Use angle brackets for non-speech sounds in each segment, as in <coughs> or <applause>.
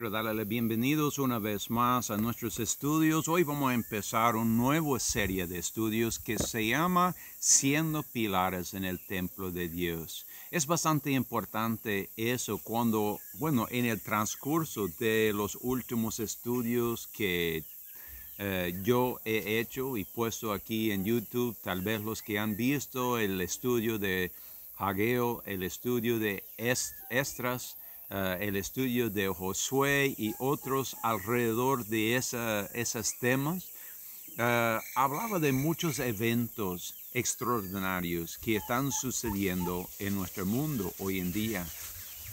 Darles bienvenidos una vez más a nuestros estudios. Hoy vamos a empezar una nueva serie de estudios que se llama Siendo Pilares en el Templo de Dios. Es bastante importante eso cuando, bueno, en el transcurso de los últimos estudios que eh, yo he hecho y puesto aquí en YouTube, tal vez los que han visto el estudio de Hageo, el estudio de Estras, Ah, el estudio de Josué y otros alrededor de esos temas, ah, hablaba de muchos eventos extraordinarios que están sucediendo en nuestro mundo hoy en día.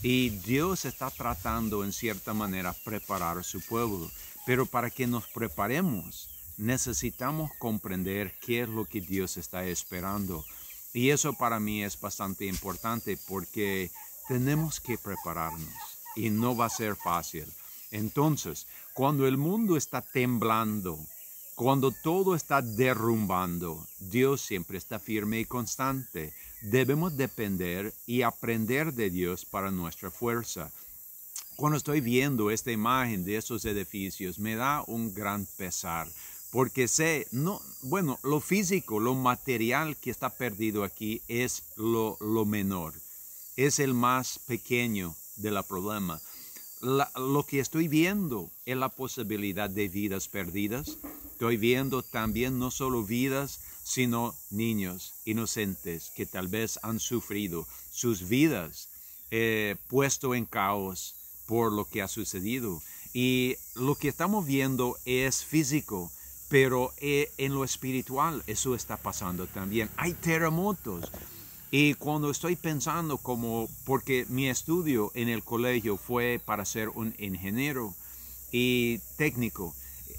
Y Dios está tratando en cierta manera preparar a su pueblo. Pero para que nos preparemos, necesitamos comprender qué es lo que Dios está esperando. Y eso para mí es bastante importante porque tenemos que prepararnos y no va a ser fácil. Entonces, cuando el mundo está temblando, cuando todo está derrumbando, Dios siempre está firme y constante. Debemos depender y aprender de Dios para nuestra fuerza. Cuando estoy viendo esta imagen de esos edificios, me da un gran pesar, porque sé, no, bueno, lo físico, lo material que está perdido aquí es lo, lo menor es el más pequeño la problema. lo que estoy viendo es la posibilidad de vidas perdidas. Estoy viendo también no solo vidas, sino niños inocentes que tal vez han sufrido sus vidas eh, puesto en caos por lo que ha sucedido. Y lo que estamos viendo es físico, pero eh, en lo espiritual eso está pasando también. Hay terremotos, y cuando estoy pensando como, porque mi estudio en el colegio fue para ser un ingeniero y técnico,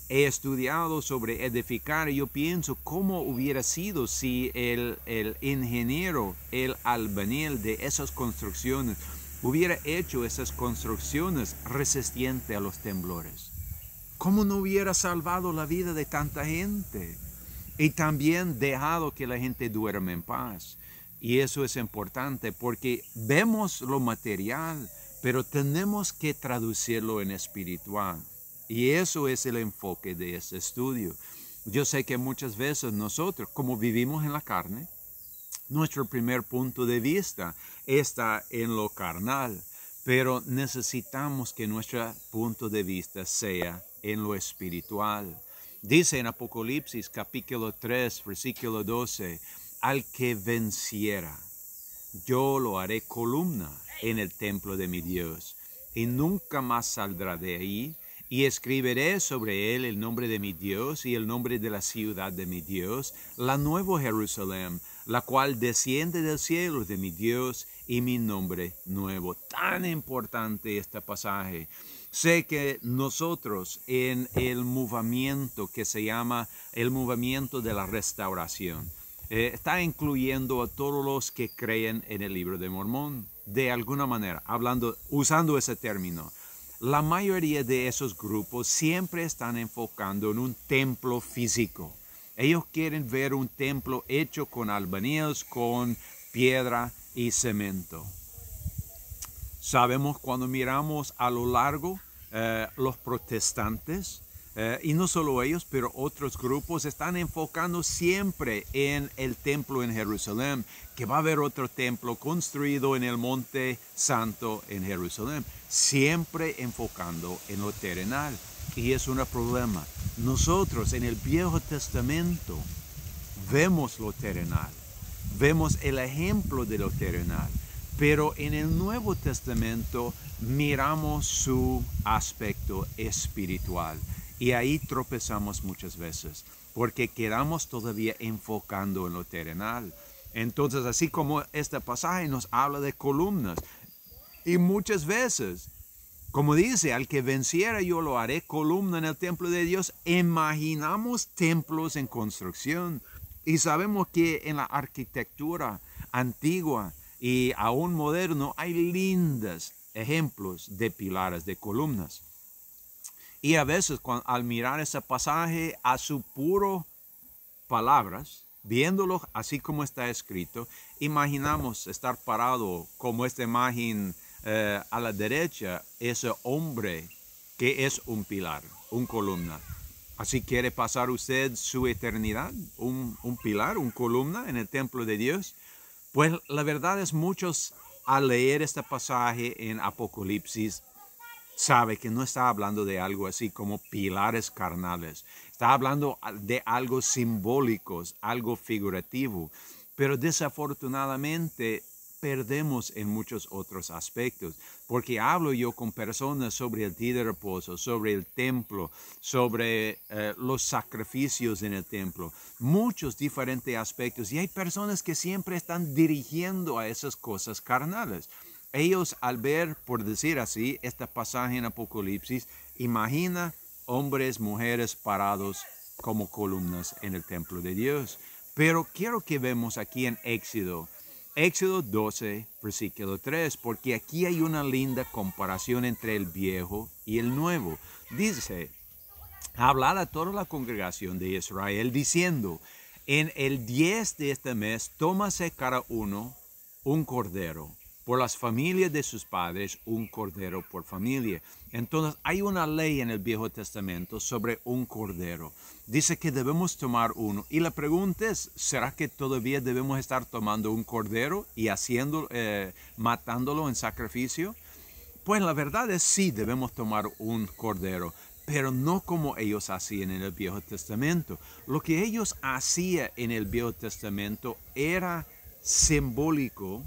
he estudiado sobre edificar y yo pienso cómo hubiera sido si el, ingeniero, el albañil de esas construcciones, hubiera hecho esas construcciones resistentes a los temblores. ¿Cómo no hubiera salvado la vida de tanta gente? Y también dejado que la gente duerme en paz. Y eso es importante porque vemos lo material, pero tenemos que traducirlo en espiritual. Y eso es el enfoque de este estudio. Yo sé que muchas veces nosotros, como vivimos en la carne, nuestro primer punto de vista está en lo carnal, pero necesitamos que nuestro punto de vista sea en lo espiritual. Dice en Apocalipsis capítulo 3, versículo 12, al que venciera. Yo lo haré columna en el templo de mi Dios, y nunca más saldrá de ahí, y escribiré sobre él el nombre de mi Dios y el nombre de la ciudad de mi Dios, la nueva Jerusalén, la cual desciende del cielo de mi Dios y mi nombre nuevo. Tan importante este pasaje. Sé que nosotros en el movimiento que se llama el movimiento de la restauración, eh, está incluyendo a todos los que creen en el libro de Mormón, de alguna manera, hablando, usando ese término. La mayoría de esos grupos siempre están enfocando en un templo físico. Ellos quieren ver un templo hecho con albaníes, con piedra y cemento. Sabemos cuando miramos a lo largo eh, los protestantes, eh, y no solo ellos, pero otros grupos están enfocando siempre en el templo en Jerusalén, que va a haber otro templo construido en el Monte Santo en Jerusalén, siempre enfocando en lo terrenal. Y es un problema. Nosotros en el Viejo Testamento vemos lo terrenal, vemos el ejemplo de lo terrenal, pero en el Nuevo Testamento miramos su aspecto espiritual. Y ahí tropezamos muchas veces, porque quedamos todavía enfocando en lo terrenal. Entonces, así como este pasaje nos habla de columnas, y muchas veces, como dice, al que venciera yo lo haré columna en el templo de Dios, imaginamos templos en construcción. Y sabemos que en la arquitectura antigua y aún moderno hay lindas ejemplos de pilares, de columnas. Y a veces al mirar ese pasaje a su puro palabras, viéndolo así como está escrito, imaginamos estar parado como esta imagen eh, a la derecha, ese hombre que es un pilar, un columna. Así quiere pasar usted su eternidad, un, un pilar, un columna en el templo de Dios. Pues la verdad es muchos al leer este pasaje en Apocalipsis sabe que no está hablando de algo así como pilares carnales. Está hablando ah, de algo simbólico, algo figurativo. Pero desafortunadamente perdemos en muchos otros aspectos, porque hablo yo con personas sobre el día de reposo, sobre el templo, sobre eh, los sacrificios en el templo, muchos diferentes aspectos, y hay personas que siempre están dirigiendo a esas cosas carnales. Ellos al ver, por decir así, esta pasaje en Apocalipsis, imagina hombres, mujeres parados como columnas en el templo de Dios. Pero quiero que vemos aquí en Éxodo, Éxodo 12, versículo 3, porque aquí hay una linda comparación entre el viejo y el nuevo. Dice, hablar a toda la congregación de Israel diciendo, en el 10 de este mes tómase cada uno un cordero por las familias de sus padres, un cordero por familia. Entonces hay una ley en el Viejo Testamento sobre un cordero. Dice que debemos tomar uno. Y la pregunta es, ¿será que todavía debemos estar tomando un cordero y haciendo, eh, matándolo en sacrificio? Pues la verdad es sí, debemos tomar un cordero, pero no como ellos hacían en el Viejo Testamento. Lo que ellos hacían en el Viejo Testamento era simbólico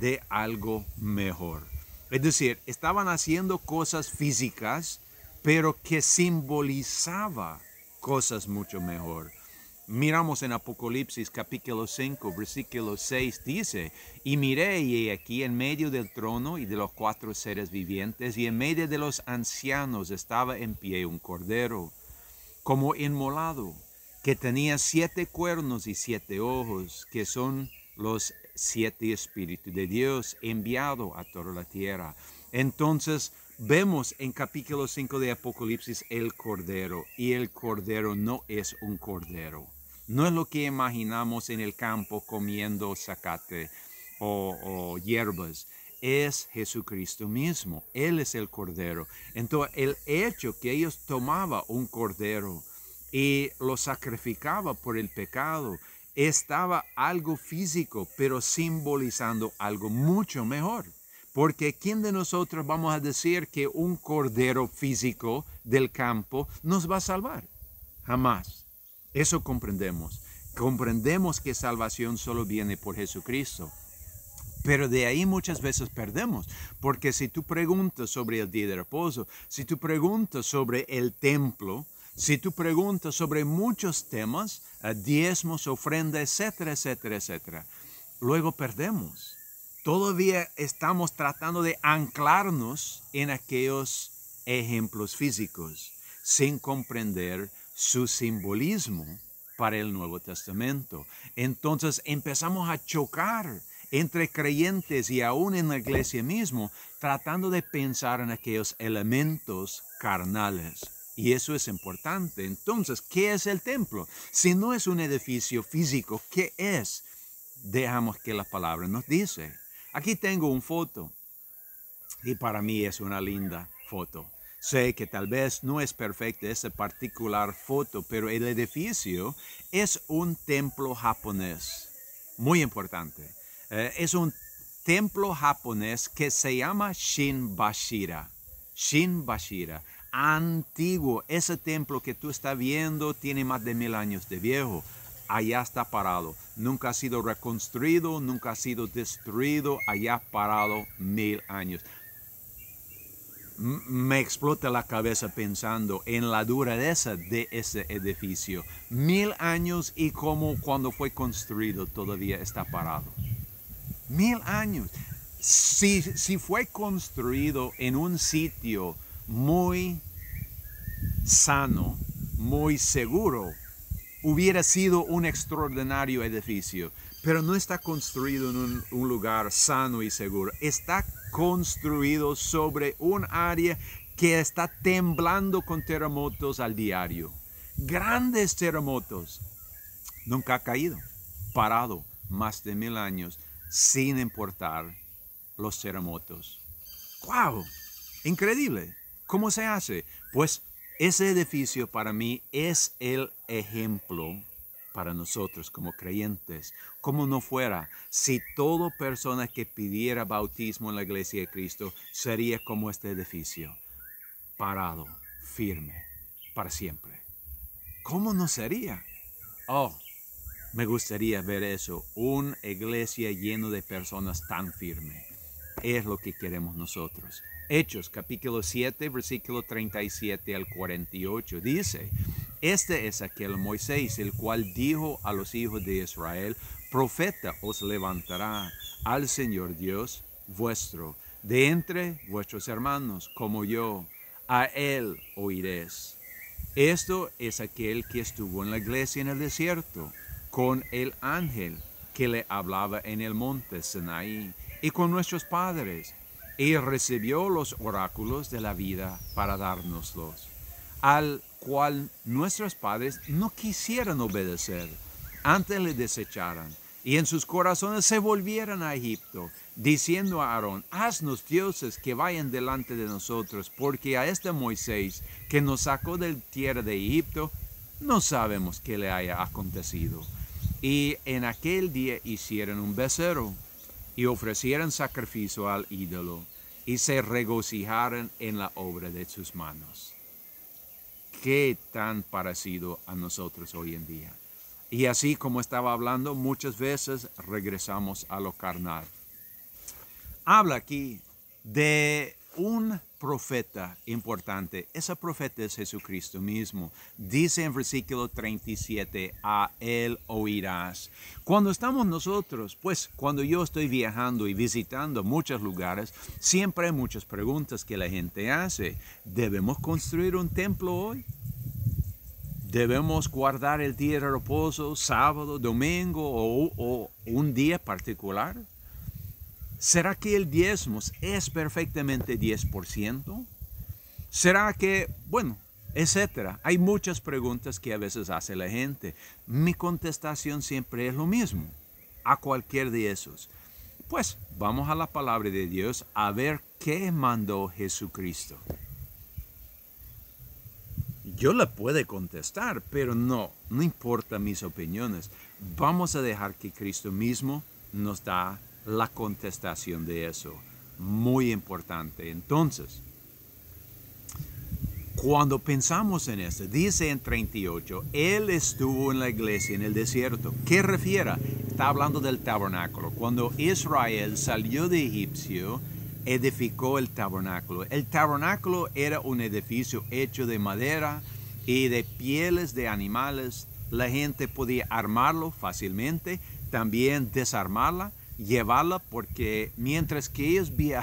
de algo mejor. Es decir, estaban haciendo cosas físicas, pero que simbolizaba cosas mucho mejor. Miramos en Apocalipsis capítulo 5, versículo 6, dice, y miré y aquí en medio del trono y de los cuatro seres vivientes y en medio de los ancianos estaba en pie un cordero, como inmolado, que tenía siete cuernos y siete ojos, que son los siete espíritus de Dios enviado a toda la tierra. Entonces vemos en capítulo 5 de Apocalipsis el Cordero y el Cordero no es un Cordero. No es lo que imaginamos en el campo comiendo zacate o, hierbas es Jesucristo mismo. Él es el Cordero. Entonces, el hecho que ellos tomaban un Cordero y lo sacrificaban por el pecado estaba algo físico, pero simbolizando algo mucho mejor. Porque ¿quién de nosotros vamos a decir que un cordero físico del campo nos va a salvar? Jamás. Eso comprendemos. Comprendemos que salvación solo viene por Jesucristo. Pero de ahí muchas veces perdemos, porque si tú preguntas sobre el día de reposo, si tú preguntas sobre el templo, si tú preguntas sobre muchos temas, eh, diezmos, ofrenda, etcétera, etcétera, etcétera, luego perdemos. Todavía estamos tratando de anclarnos en aquellos ejemplos físicos, sin comprender su simbolismo para el Nuevo Testamento. Entonces empezamos a chocar entre creyentes y aún en la iglesia mismo, tratando de pensar en aquellos elementos carnales. Y eso es importante. Entonces, ¿qué es el templo? Si no es un edificio físico, ¿qué es? Dejamos que la palabra nos dice. Aquí tengo una foto y para mí es una linda foto. Sé que tal vez no es perfecta esa particular foto, pero el edificio es un templo japonés. Muy importante. Eh, es un templo japonés que se llama Shinbashira. Shinbashira antiguo. Ese templo que tú estás viendo tiene más de mil años de viejo. Allá está parado. Nunca ha sido reconstruido, nunca ha sido destruido. Allá parado mil años. me explota la cabeza pensando en la dureza de ese edificio. Mil años y como cuando fue construido todavía está parado. Mil años. Si, si fue construido en un sitio muy sano, muy seguro, hubiera sido un extraordinario edificio, pero no está construido en un, lugar sano y seguro, está construido sobre un área que está temblando con terremotos al diario. Grandes terremotos. Nunca ha caído, parado más de mil años, sin importar los terremotos. ¡Wow! Increíble. ¿Cómo se hace? Pues ese edificio para mí es el ejemplo para nosotros como creyentes, como no fuera, si toda persona que pidiera bautismo en la iglesia de Cristo sería como este edificio, parado, firme, para siempre. ¿Cómo no sería? Oh, me gustaría ver eso, una iglesia llena de personas tan firmes es lo que queremos nosotros. Hechos capítulo 7, versículo 37 al 48 dice, Este es aquel Moisés, el cual dijo a los hijos de Israel, Profeta os levantará al Señor Dios vuestro, de entre vuestros hermanos, como yo, a él oiréis. Esto es aquel que estuvo en la iglesia en el desierto, con el ángel que le hablaba en el monte Sinaí y con nuestros padres, y recibió los oráculos de la vida para dárnoslos, al cual nuestros padres no quisieran obedecer, antes le desecharon, y en sus corazones se volvieron a Egipto, diciendo a Aarón, haznos dioses que vayan delante de nosotros, porque a este Moisés que nos sacó del tierra de Egipto, no sabemos qué le haya acontecido. Y en aquel día hicieron un becerro y ofrecieran sacrificio al ídolo y se regocijaran en la obra de sus manos. Qué tan parecido a nosotros hoy en día. Y así como estaba hablando, muchas veces regresamos a lo carnal. Habla aquí de un profeta importante. Ese profeta es Jesucristo mismo. Dice en versículo 37, a Él oirás. Cuando estamos nosotros, pues cuando yo estoy viajando y visitando muchos lugares, siempre hay muchas preguntas que la gente hace. ¿Debemos construir un templo hoy? ¿Debemos guardar el día de reposo, sábado, domingo o un día particular? ¿Será que el diezmo es perfectamente 10%? ¿Será que, bueno, etcétera? Hay muchas preguntas que a veces hace la gente. Mi contestación siempre es lo mismo a cualquier de esos. Pues vamos a la palabra de Dios a ver qué mandó Jesucristo. Yo le puedo contestar, pero no, no importa mis opiniones. Vamos a dejar que Cristo mismo nos da la contestación de eso. Muy importante. Entonces, cuando pensamos en esto, dice en 38, Él estuvo en la iglesia en el desierto. ¿Qué refiere? Está hablando del tabernáculo. Cuando Israel salió de Egipcio, edificó el tabernáculo. El tabernáculo era un edificio hecho de madera y de pieles de animales. La gente podía armarlo fácilmente, también desarmarla llevarla porque mientras que ellos via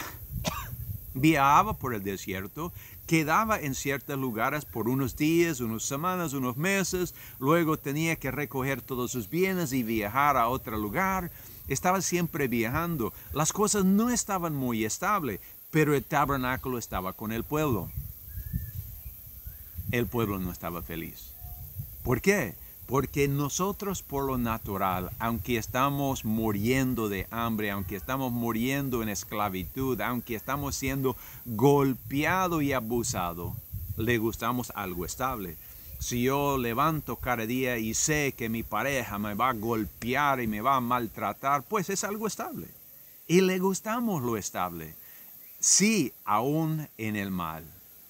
<coughs> viajaban por el desierto, quedaba en ciertos lugares por unos días, unas semanas, unos meses, luego tenía que recoger todos sus bienes y viajar a otro lugar. Estaba siempre viajando. Las cosas no estaban muy estables, pero el tabernáculo estaba con el pueblo. El pueblo no estaba feliz. ¿Por qué? Porque nosotros por lo natural, aunque estamos muriendo de hambre, aunque estamos muriendo en esclavitud, aunque estamos siendo golpeado y abusado, le gustamos algo estable. Si yo levanto cada día y sé que mi pareja me va a golpear y me va a maltratar, pues es algo estable. Y le gustamos lo estable. Sí, aún en el mal.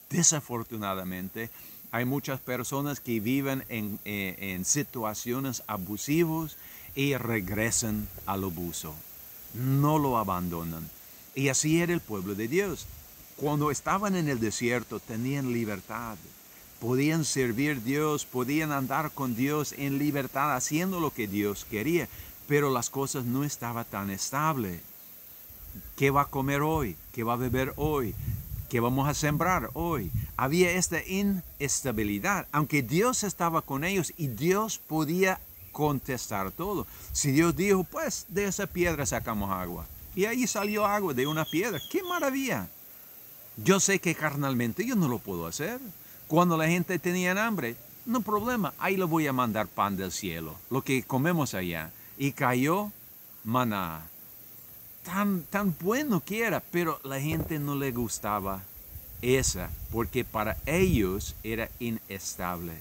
Desafortunadamente, hay muchas personas que viven en, eh, situaciones abusivas y regresan al abuso. No lo abandonan. Y así era el pueblo de Dios. Cuando estaban en el desierto tenían libertad. Podían servir a Dios, podían andar con Dios en libertad haciendo lo que Dios quería, pero las cosas no estaban tan estables. ¿Qué va a comer hoy? ¿Qué va a beber hoy? ¿Qué vamos a sembrar hoy? Había esta inestabilidad, aunque Dios estaba con ellos y Dios podía contestar todo. Si Dios dijo, pues de esa piedra sacamos agua. Y ahí salió agua de una piedra. ¡Qué maravilla! Yo sé que carnalmente yo no lo puedo hacer. Cuando la gente tenía hambre, no problema, ahí le voy a mandar pan del cielo, lo que comemos allá. Y cayó maná tan, bueno que era, pero la gente no le gustaba esa, porque para ellos era inestable.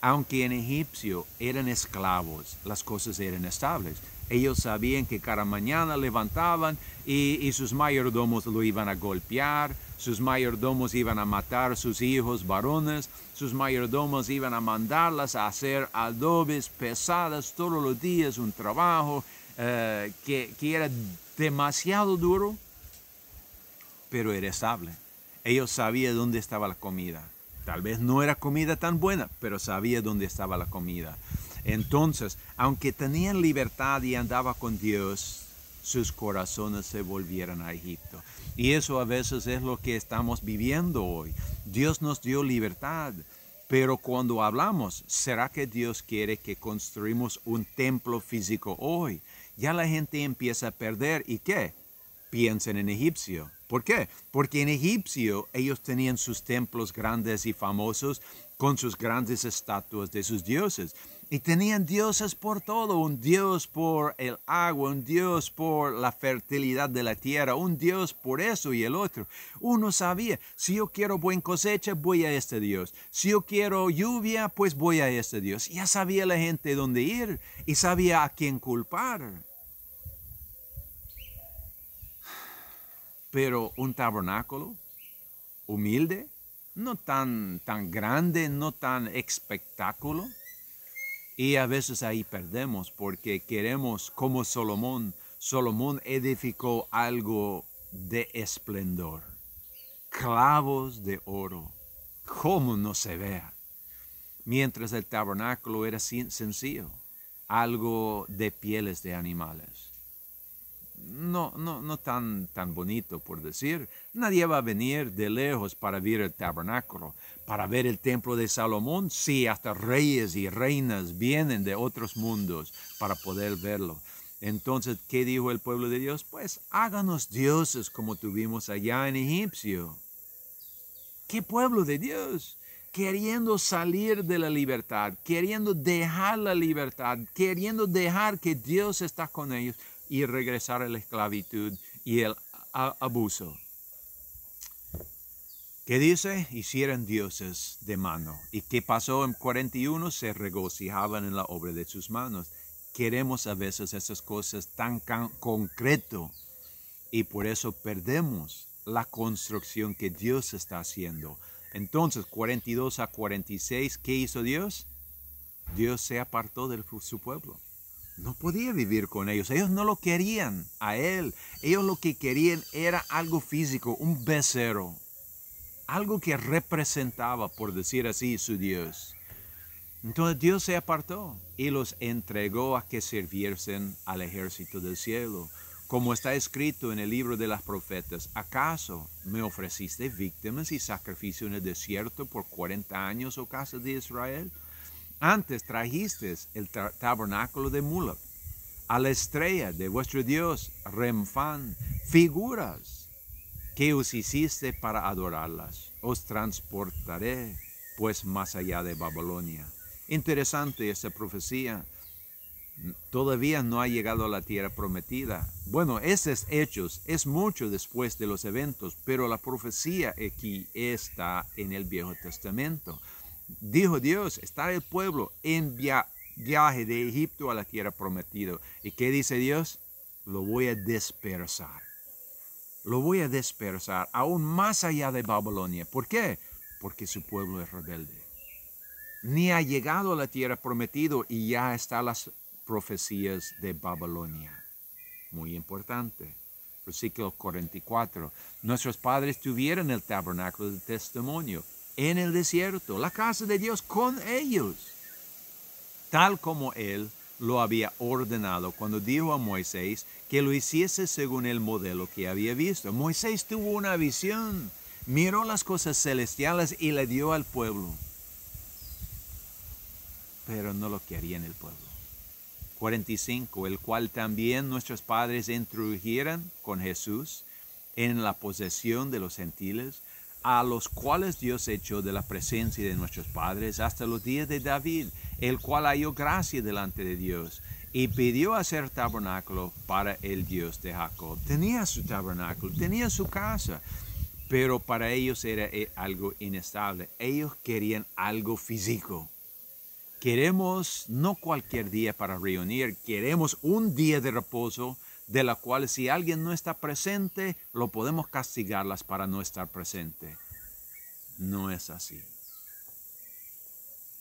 Aunque en Egipcio eran esclavos, las cosas eran estables. Ellos sabían que cada mañana levantaban y, sus mayordomos lo iban a golpear, sus mayordomos iban a matar sus hijos varones, sus mayordomos iban a mandarlas a hacer adobes pesadas todos los días, un trabajo eh, que, que, era demasiado duro, pero era estable. Ellos sabían dónde estaba la comida. Tal vez no era comida tan buena, pero sabía dónde estaba la comida. Entonces, aunque tenían libertad y andaba con Dios, sus corazones se volvieron a Egipto. Y eso a veces es lo que estamos viviendo hoy. Dios nos dio libertad, pero cuando hablamos, ¿será que Dios quiere que construyamos un templo físico hoy? ya la gente empieza a perder y qué? Piensen en egipcio. ¿Por qué? Porque en egipcio ellos tenían sus templos grandes y famosos con sus grandes estatuas de sus dioses. Y tenían dioses por todo, un dios por el agua, un dios por la fertilidad de la tierra, un dios por eso y el otro. Uno sabía, si yo quiero buen cosecha, voy a este dios. Si yo quiero lluvia, pues voy a este dios. Ya sabía la gente dónde ir y sabía a quién culpar. Pero un tabernáculo humilde, no tan, tan grande, no tan espectáculo. Y a veces ahí perdemos porque queremos, como Solomón, Solomón edificó algo de esplendor, clavos de oro, como no se vea. Mientras el tabernáculo era sencillo, algo de pieles de animales. No, no, no tan, tan bonito por decir. Nadie va a venir de lejos para ver el tabernáculo, para ver el templo de Salomón? Sí, hasta reyes y reinas vienen de otros mundos para poder verlo. Entonces, ¿qué dijo el pueblo de Dios? Pues háganos dioses como tuvimos allá en Egipcio. ¿Qué pueblo de Dios? Queriendo salir de la libertad, queriendo dejar la libertad, queriendo dejar que Dios está con ellos y regresar a la esclavitud y el abuso. ¿Qué dice, hicieron dioses de mano, y qué pasó en 41 se regocijaban en la obra de sus manos. Queremos a veces esas cosas tan concreto y por eso perdemos la construcción que Dios está haciendo. Entonces, 42 a 46, ¿qué hizo Dios? Dios se apartó de su pueblo. No podía vivir con ellos. Ellos no lo querían a Él. Ellos lo que querían era algo físico, un becerro, algo que representaba, por decir así, su Dios. Entonces Dios se apartó y los entregó a que sirviesen al ejército del cielo. Como está escrito en el libro de las profetas, ¿acaso me ofreciste víctimas y sacrificio en el desierto por 40 años, o oh casa de Israel? Antes trajiste el tabernáculo de Mulab, a la estrella de vuestro Dios, Remfan, figuras que os hiciste para adorarlas. Os transportaré pues más allá de Babilonia. Interesante esa profecía. Todavía no ha llegado a la tierra prometida. Bueno, esos hechos es mucho después de los eventos, pero la profecía aquí está en el Viejo Testamento. Dijo Dios, está el pueblo en viaje de Egipto a la tierra prometida. ¿Y qué dice Dios? Lo voy a dispersar lo voy a dispersar aún más allá de Babilonia. ¿Por qué? Porque su pueblo es rebelde. Ni ha llegado a la tierra prometida y ya están las profecías de Babilonia. Muy importante. Versículo 44. Nuestros padres tuvieron el tabernáculo del testimonio en el desierto, la casa de Dios con ellos, tal como Él lo había ordenado cuando dijo a Moisés que lo hiciese según el modelo que había visto. Moisés tuvo una visión, miró las cosas celestiales y le dio al pueblo. Pero no lo en el pueblo. 45, el cual también nuestros padres introdujeron con Jesús en la posesión de los gentiles a los cuales Dios echó de la presencia de nuestros padres hasta los días de David, el cual halló gracia delante de Dios y pidió hacer tabernáculo para el Dios de Jacob. Tenía su tabernáculo, tenía su casa, pero para ellos era eh, algo inestable. Ellos querían algo físico. Queremos no cualquier día para reunir, queremos un día de reposo de la cual si alguien no está presente, lo podemos castigarlas para no estar presente. No es así.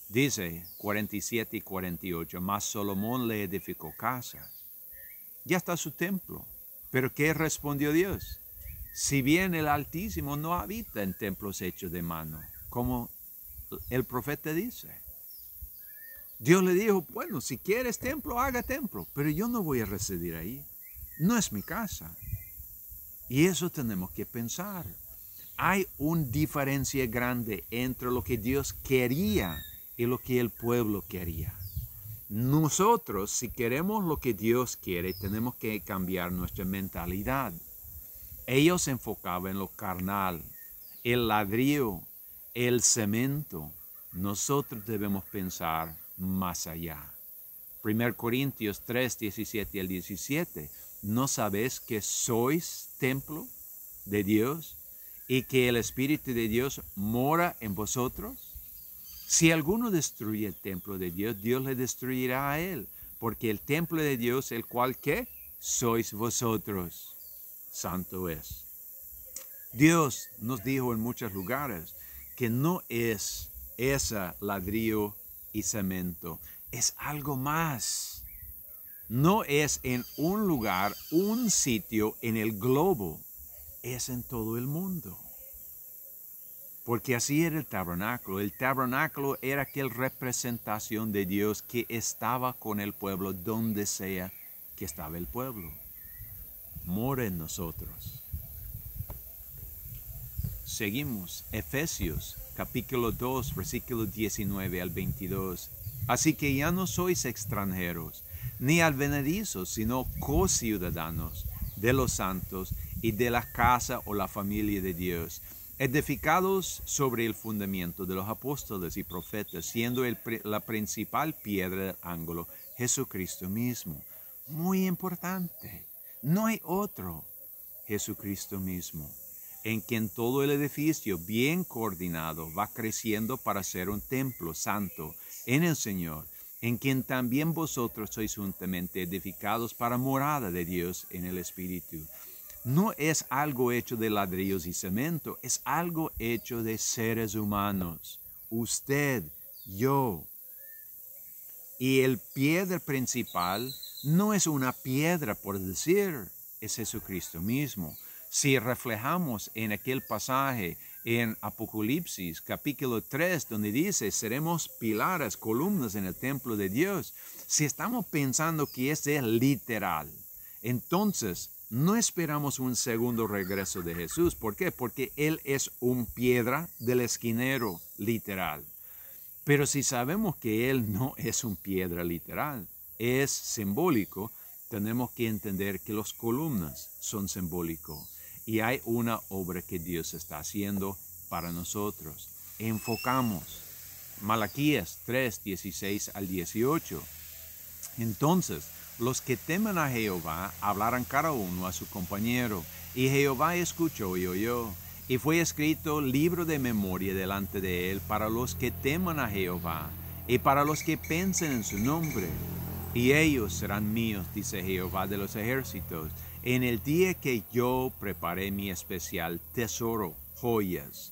Dice 47 y 48, mas Solomón le edificó casas. Ya está su templo. Pero ¿qué respondió Dios? Si bien el Altísimo no habita en templos hechos de mano, como el profeta dice. Dios le dijo, bueno, si quieres templo, haga templo, pero yo no voy a residir ahí. No es mi casa. Y eso tenemos que pensar. Hay una diferencia grande entre lo que Dios quería y lo que el pueblo quería. Nosotros, si queremos lo que Dios quiere, tenemos que cambiar nuestra mentalidad. Ellos se enfocaban en lo carnal, el ladrillo, el cemento. Nosotros debemos pensar más allá. 1 Corintios 3, 17 al 17 ¿No sabéis que sois templo de Dios y que el Espíritu de Dios mora en vosotros? Si alguno destruye el templo de Dios, Dios le destruirá a él, porque el templo de Dios, el cual que sois vosotros, santo es. Dios nos dijo en muchos lugares que no es esa ladrillo y cemento, es algo más no es en un lugar, un sitio en el globo, es en todo el mundo. Porque así era el tabernáculo. El tabernáculo era aquella representación de Dios que estaba con el pueblo donde sea que estaba el pueblo. Mora en nosotros. Seguimos, Efesios capítulo 2, versículo 19 al 22. Así que ya no sois extranjeros ni al sino co-ciudadanos de los santos y de la casa o la familia de Dios, edificados sobre el fundamento de los apóstoles y profetas, siendo la principal piedra del ángulo Jesucristo mismo. Muy importante, no hay otro, Jesucristo mismo, en quien todo el edificio bien coordinado va creciendo para ser un templo santo en el Señor en quien también vosotros sois juntamente edificados para morada de Dios en el Espíritu. No es algo hecho de ladrillos y cemento, es algo hecho de seres humanos. Usted, yo. Y el piedra principal no es una piedra, por decir, es Jesucristo mismo. Si reflejamos en aquel pasaje en Apocalipsis capítulo 3, donde dice, seremos pilares, columnas en el templo de Dios. Si estamos pensando que ese es literal, entonces no esperamos un segundo regreso de Jesús. ¿Por qué? Porque Él es un piedra del esquinero literal. Pero si sabemos que Él no es un piedra literal, es simbólico, tenemos que entender que las columnas son simbólicos y hay una obra que Dios está haciendo para nosotros. Enfocamos. Malaquías 3, 16 al 18. Entonces, los que temen a Jehová hablarán cada uno a su compañero, y Jehová escuchó y oyó. Y fue escrito libro de memoria delante de él para los que temen a Jehová y para los que piensen en su nombre. Y ellos serán míos, dice Jehová de los ejércitos, en el día que yo preparé mi especial tesoro, joyas,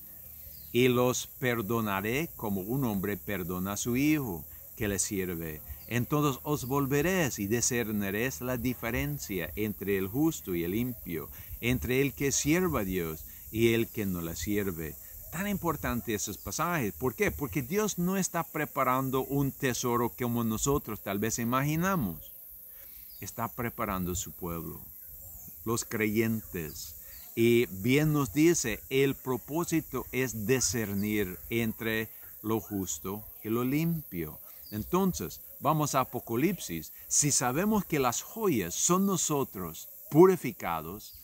y los perdonaré como un hombre perdona a su hijo que le sirve. Entonces os volveréis y discerniréis la diferencia entre el justo y el limpio, entre el que sirva a Dios y el que no le sirve. Tan importante esos pasajes. ¿Por qué? Porque Dios no está preparando un tesoro como nosotros tal vez imaginamos. Está preparando su pueblo los creyentes. Y bien nos dice, el propósito es discernir entre lo justo y lo limpio. Entonces, vamos a Apocalipsis. Si sabemos que las joyas son nosotros purificados,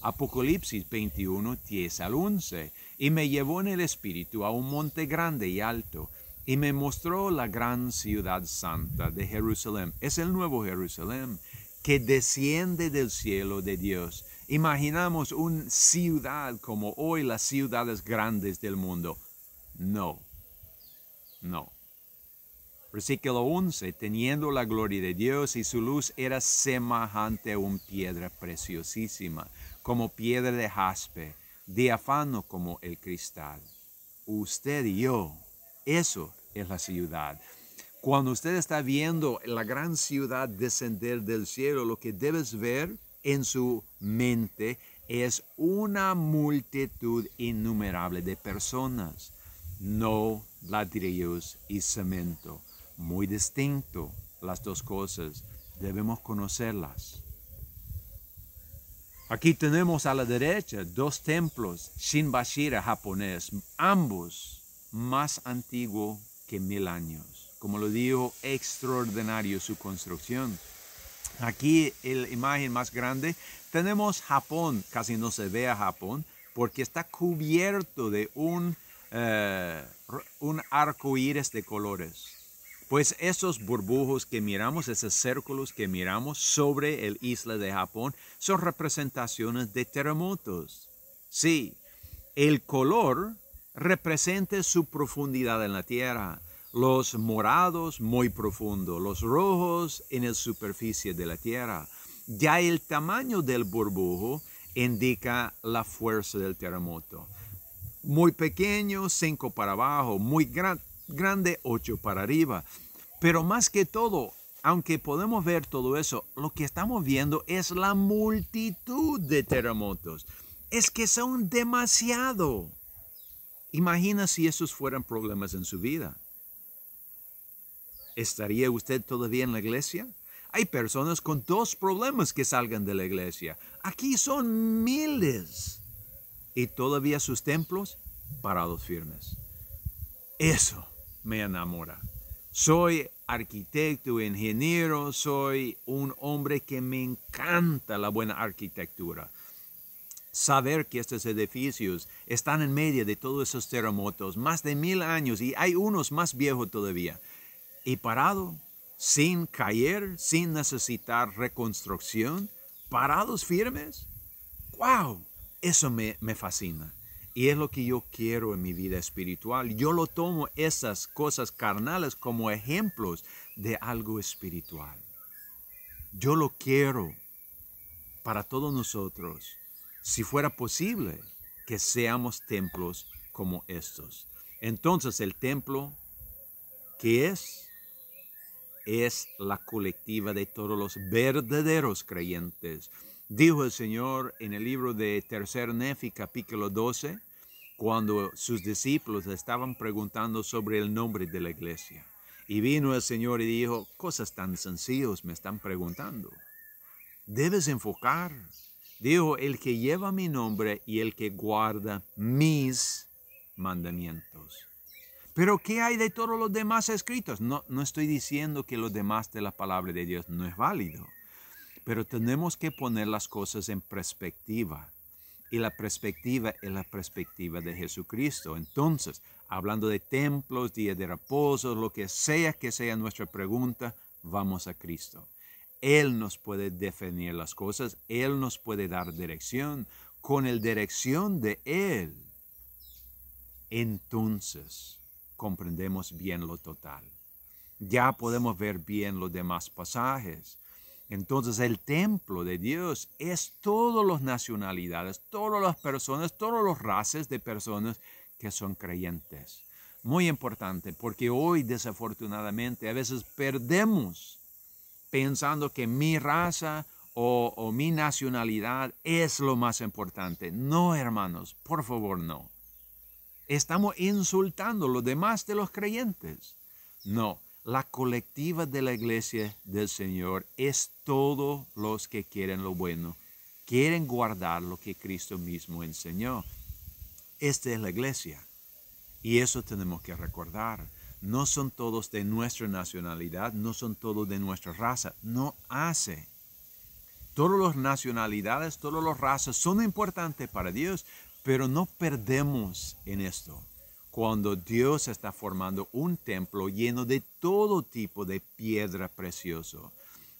Apocalipsis 21, 10 al 11. Y me llevó en el espíritu a un monte grande y alto, y me mostró la gran ciudad santa de Jerusalén. Es el nuevo Jerusalén que desciende del cielo de Dios. Imaginamos una ciudad como hoy las ciudades grandes del mundo. No, no. Versículo 11, teniendo la gloria de Dios y su luz era semejante a una piedra preciosísima, como piedra de jaspe, diafano como el cristal. Usted y yo, eso es la ciudad. Cuando usted está viendo la gran ciudad descender del cielo, lo que debes ver en su mente es una multitud innumerable de personas, no ladrillos y cemento. Muy distinto las dos cosas, debemos conocerlas. Aquí tenemos a la derecha dos templos, Shinbashira japonés, ambos más antiguos que mil años como lo digo, extraordinario su construcción. Aquí la imagen más grande, tenemos Japón, casi no se ve a Japón, porque está cubierto de un, eh, un arco de colores. Pues esos burbujos que miramos, esos círculos que miramos sobre el isla de Japón, son representaciones de terremotos. Sí, el color representa su profundidad en la tierra los morados muy profundos, los rojos en la superficie de la tierra. Ya el tamaño del burbujo indica la fuerza del terremoto. Muy pequeño, cinco para abajo, muy grande, ocho para arriba. Pero más que todo, aunque podemos ver todo eso, lo que estamos viendo es la multitud de terremotos. Es que son demasiado. Imagina si esos fueran problemas en su vida. ¿Estaría usted todavía en la iglesia? Hay personas con dos problemas que salgan de la iglesia. Aquí son miles. Y todavía sus templos parados firmes. Eso me enamora. Soy arquitecto, ingeniero, soy un hombre que me encanta la buena arquitectura. Saber que estos edificios están en medio de todos esos terremotos, más de mil años y hay unos más viejos todavía y parado, sin caer, sin necesitar reconstrucción, parados firmes. ¡Wow! Eso me, me fascina. Y es lo que yo quiero en mi vida espiritual. Yo lo tomo esas cosas carnales como ejemplos de algo espiritual. Yo lo quiero para todos nosotros, si fuera posible, que seamos templos como estos. Entonces el templo, que es es la colectiva de todos los verdaderos creyentes. Dijo el Señor en el libro de Tercer Nefi, capítulo 12, cuando sus discípulos estaban preguntando sobre el nombre de la iglesia. Y vino el Señor y dijo, cosas tan sencillas me están preguntando. Debes enfocar. Dijo, el que lleva mi nombre y el que guarda mis mandamientos. Pero ¿qué hay de todos los demás escritos? No, no estoy diciendo que los demás de la palabra de Dios no es válido, pero tenemos que poner las cosas en perspectiva. Y la perspectiva es la perspectiva de Jesucristo. Entonces, hablando de templos, días de reposo, lo que sea que sea nuestra pregunta, vamos a Cristo. Él nos puede definir las cosas, Él nos puede dar dirección. Con la dirección de Él, entonces comprendemos bien lo total. Ya podemos ver bien los demás pasajes. Entonces el templo de Dios es todas las nacionalidades, todas las personas, todas las razas de personas que son creyentes. Muy importante, porque hoy desafortunadamente a veces perdemos pensando que mi raza o, o mi nacionalidad es lo más importante. No, hermanos, por favor, no. Estamos insultando a los demás de los creyentes. No, la colectiva de la iglesia del Señor es todos los que quieren lo bueno, quieren guardar lo que Cristo mismo enseñó. Esta es la iglesia y eso tenemos que recordar. No son todos de nuestra nacionalidad, no son todos de nuestra raza, no hace. Todas las nacionalidades, todas las razas son importantes para Dios, pero no perdemos en esto. Cuando Dios está formando un templo lleno de todo tipo de piedra precioso.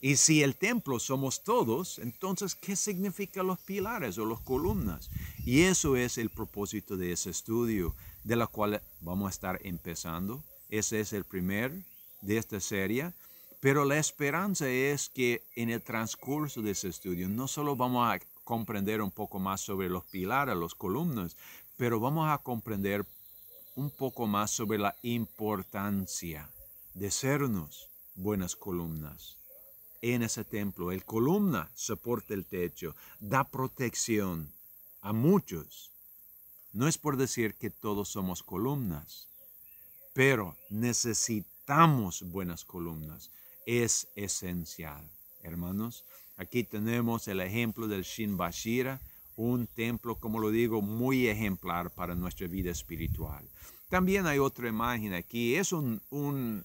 Y si el templo somos todos, entonces, ¿qué significan los pilares o las columnas? Y eso es el propósito de ese estudio, de la cual vamos a estar empezando. Ese es el primer de esta serie. Pero la esperanza es que en el transcurso de ese estudio no solo vamos a comprender un poco más sobre los pilares, los columnas, pero vamos a comprender un poco más sobre la importancia de sernos buenas columnas. En ese templo, el columna soporta el techo, da protección a muchos. No es por decir que todos somos columnas, pero necesitamos buenas columnas. Es esencial, hermanos. Aquí tenemos el ejemplo del Shin un templo, como lo digo, muy ejemplar para nuestra vida espiritual. También hay otra imagen aquí, es un, un,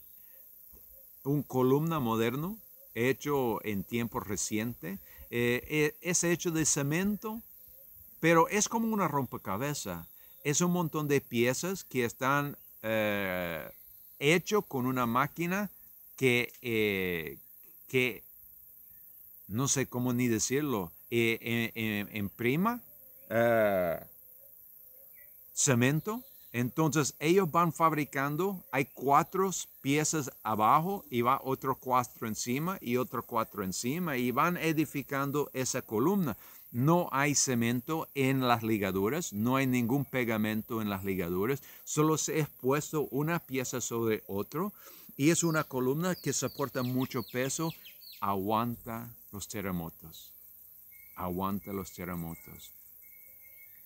columna moderno hecho en tiempo reciente. Eh, eh, es hecho de cemento, pero es como una rompecabezas. Es un montón de piezas que están eh, hechas con una máquina que, que no sé cómo ni decirlo, eh, eh, eh, en prima, cemento. Entonces ellos van fabricando, hay cuatro piezas abajo y va otro cuatro encima y otro cuatro encima y van edificando esa columna. No hay cemento en las ligaduras, no hay ningún pegamento en las ligaduras, solo se ha puesto una pieza sobre otro y es una columna que soporta mucho peso, aguanta los terremotos. Aguanta los terremotos.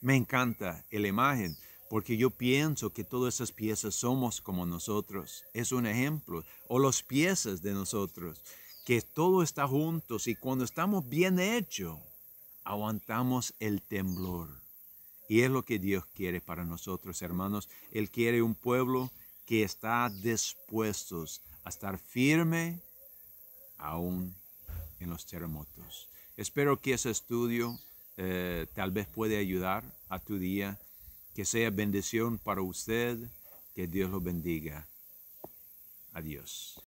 Me encanta la imagen porque yo pienso que todas esas piezas somos como nosotros. Es un ejemplo. O las piezas de nosotros, que todo está juntos y cuando estamos bien hechos, aguantamos el temblor. Y es lo que Dios quiere para nosotros, hermanos. Él quiere un pueblo que está dispuesto a estar firme aún en los terremotos. Espero que ese estudio eh, tal vez puede ayudar a tu día, que sea bendición para usted, que Dios lo bendiga. Adiós.